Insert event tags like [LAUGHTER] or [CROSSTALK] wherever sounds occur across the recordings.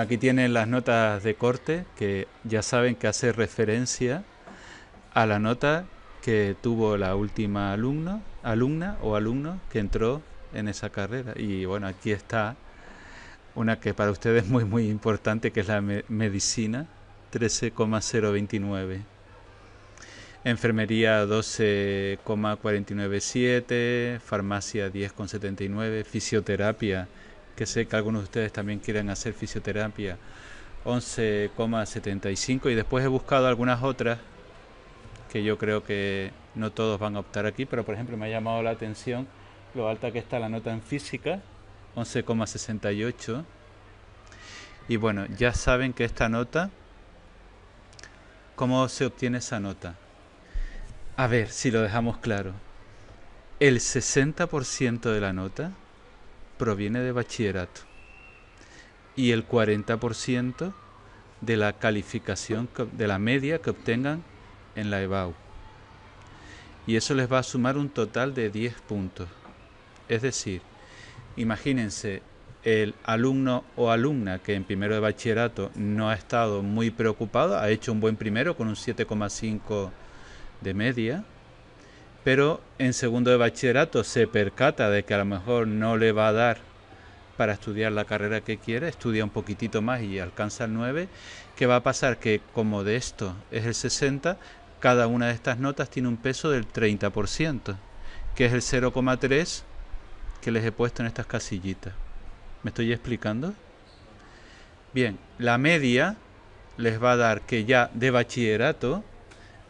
aquí tienen las notas de corte que ya saben que hace referencia a la nota que tuvo la última alumno, alumna o alumno que entró en esa carrera. Y bueno, aquí está una que para ustedes es muy muy importante, que es la medicina 13,029. Enfermería 12,497, farmacia 10,79, fisioterapia que sé que algunos de ustedes también quieren hacer fisioterapia, 11,75 y después he buscado algunas otras que yo creo que no todos van a optar aquí, pero por ejemplo me ha llamado la atención lo alta que está la nota en física, 11,68. Y bueno, ya saben que esta nota, ¿cómo se obtiene esa nota? A ver si lo dejamos claro. El 60% de la nota proviene de bachillerato y el 40% de la calificación, de la media que obtengan en la EBAU. Y eso les va a sumar un total de 10 puntos. Es decir, imagínense el alumno o alumna que en primero de bachillerato no ha estado muy preocupado, ha hecho un buen primero con un 7,5 de media, pero en segundo de bachillerato se percata de que a lo mejor no le va a dar para estudiar la carrera que quiere, estudia un poquitito más y alcanza el 9, que va a pasar que como de esto es el 60, cada una de estas notas tiene un peso del 30%, que es el 0,3 que les he puesto en estas casillitas. ¿Me estoy explicando? Bien, la media les va a dar que ya de bachillerato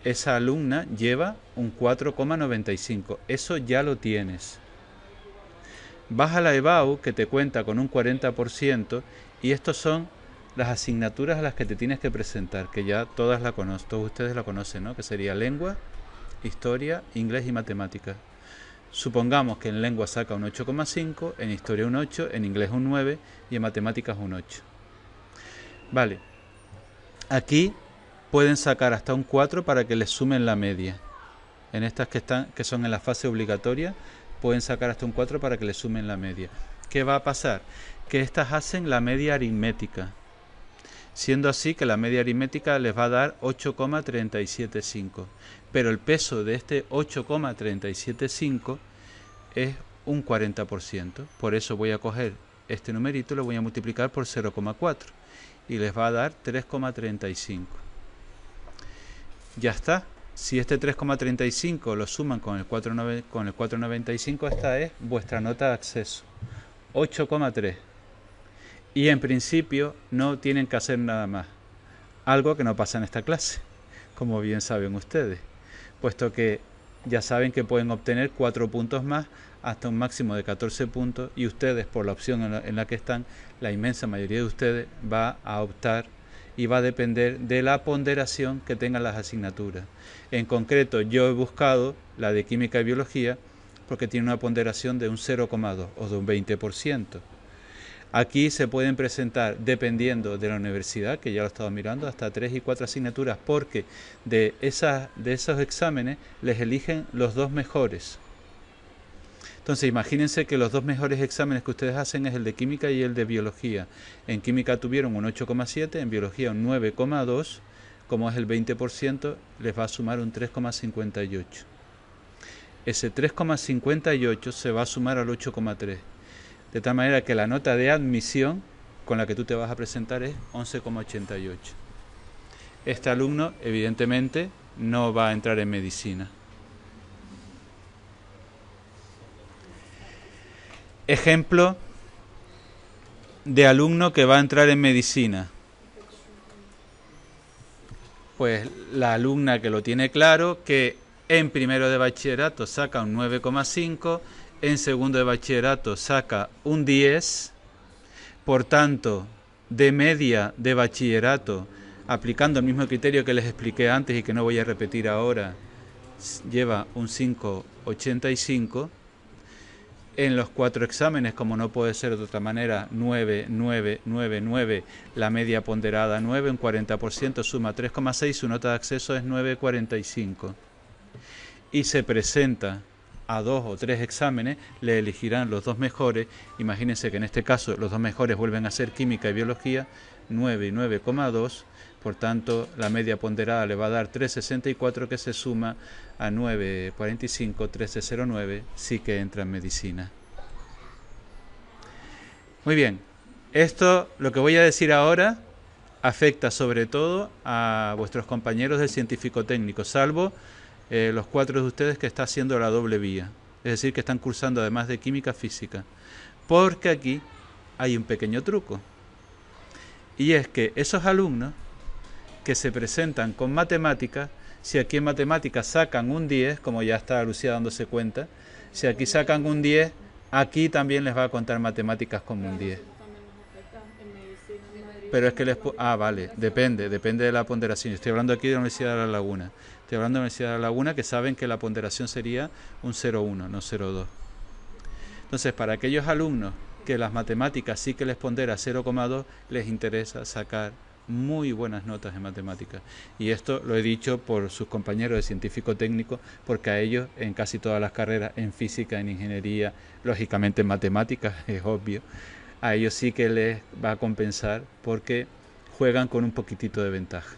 esa alumna lleva un 4,95. Eso ya lo tienes. E Vas a la EBAU que te cuenta con un 40% y estas son las asignaturas a las que te tienes que presentar, que ya todas la conocen, todos ustedes la conocen, ¿no? Que sería lengua, historia, inglés y matemáticas. Supongamos que en lengua saca un 8,5, en historia un 8, en inglés un 9 y en matemáticas un 8. Vale. Aquí pueden sacar hasta un 4 para que les sumen la media. En estas que, están, que son en la fase obligatoria, pueden sacar hasta un 4 para que les sumen la media. ¿Qué va a pasar? Que estas hacen la media aritmética. Siendo así que la media aritmética les va a dar 8,375. Pero el peso de este 8,375 es un 40%. Por eso voy a coger este numerito, lo voy a multiplicar por 0,4 y les va a dar 3,35 ya está. Si este 3,35 lo suman con el 4,95, esta es vuestra nota de acceso, 8,3. Y en principio no tienen que hacer nada más, algo que no pasa en esta clase, como bien saben ustedes, puesto que ya saben que pueden obtener 4 puntos más hasta un máximo de 14 puntos y ustedes, por la opción en la, en la que están, la inmensa mayoría de ustedes va a optar y va a depender de la ponderación que tengan las asignaturas. En concreto, yo he buscado la de química y biología porque tiene una ponderación de un 0,2 o de un 20%. Aquí se pueden presentar, dependiendo de la universidad, que ya lo he estado mirando, hasta tres y cuatro asignaturas, porque de, esas, de esos exámenes les eligen los dos mejores. Entonces, imagínense que los dos mejores exámenes que ustedes hacen es el de química y el de biología. En química tuvieron un 8,7, en biología un 9,2, como es el 20%, les va a sumar un 3,58. Ese 3,58 se va a sumar al 8,3. De tal manera que la nota de admisión con la que tú te vas a presentar es 11,88. Este alumno, evidentemente, no va a entrar en medicina. ejemplo de alumno que va a entrar en medicina? Pues la alumna que lo tiene claro, que en primero de bachillerato saca un 9,5, en segundo de bachillerato saca un 10, por tanto, de media de bachillerato, aplicando el mismo criterio que les expliqué antes y que no voy a repetir ahora, lleva un 5,85 en los cuatro exámenes, como no puede ser de otra manera, 9, 9, 9, 9, la media ponderada 9, un 40%, suma 3,6, su nota de acceso es 9,45. Y se presenta a dos o tres exámenes, le elegirán los dos mejores, imagínense que en este caso los dos mejores vuelven a ser química y biología, 9 y 9,2, por tanto, la media ponderada le va a dar 3,64 que se suma a 9,45, 13,09, sí que entra en medicina. Muy bien, esto, lo que voy a decir ahora, afecta sobre todo a vuestros compañeros del científico técnico, salvo eh, los cuatro de ustedes que está haciendo la doble vía, es decir, que están cursando además de química física, porque aquí hay un pequeño truco, y es que esos alumnos que se presentan con matemáticas, si aquí en matemáticas sacan un 10, como ya está Lucía dándose cuenta, si aquí sacan un 10, aquí también les va a contar matemáticas con un 10. Pero es que les... Ah, vale, depende, depende de la ponderación. Estoy hablando aquí de la Universidad de La Laguna. Estoy hablando de la Universidad de La Laguna que saben que la ponderación sería un 0,1, no 0,2. Entonces, para aquellos alumnos que las matemáticas sí que les pondera 0,2, les interesa sacar muy buenas notas en matemáticas. Y esto lo he dicho por sus compañeros de científico técnico, porque a ellos en casi todas las carreras, en física, en ingeniería, lógicamente en matemáticas, [LAUGHS] es obvio, a ellos sí que les va a compensar porque juegan con un poquitito de ventaja.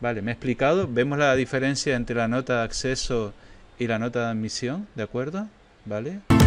Vale, me he explicado. Vemos la diferencia entre la nota de acceso y la nota de admisión, ¿de acuerdo? ¿Vale?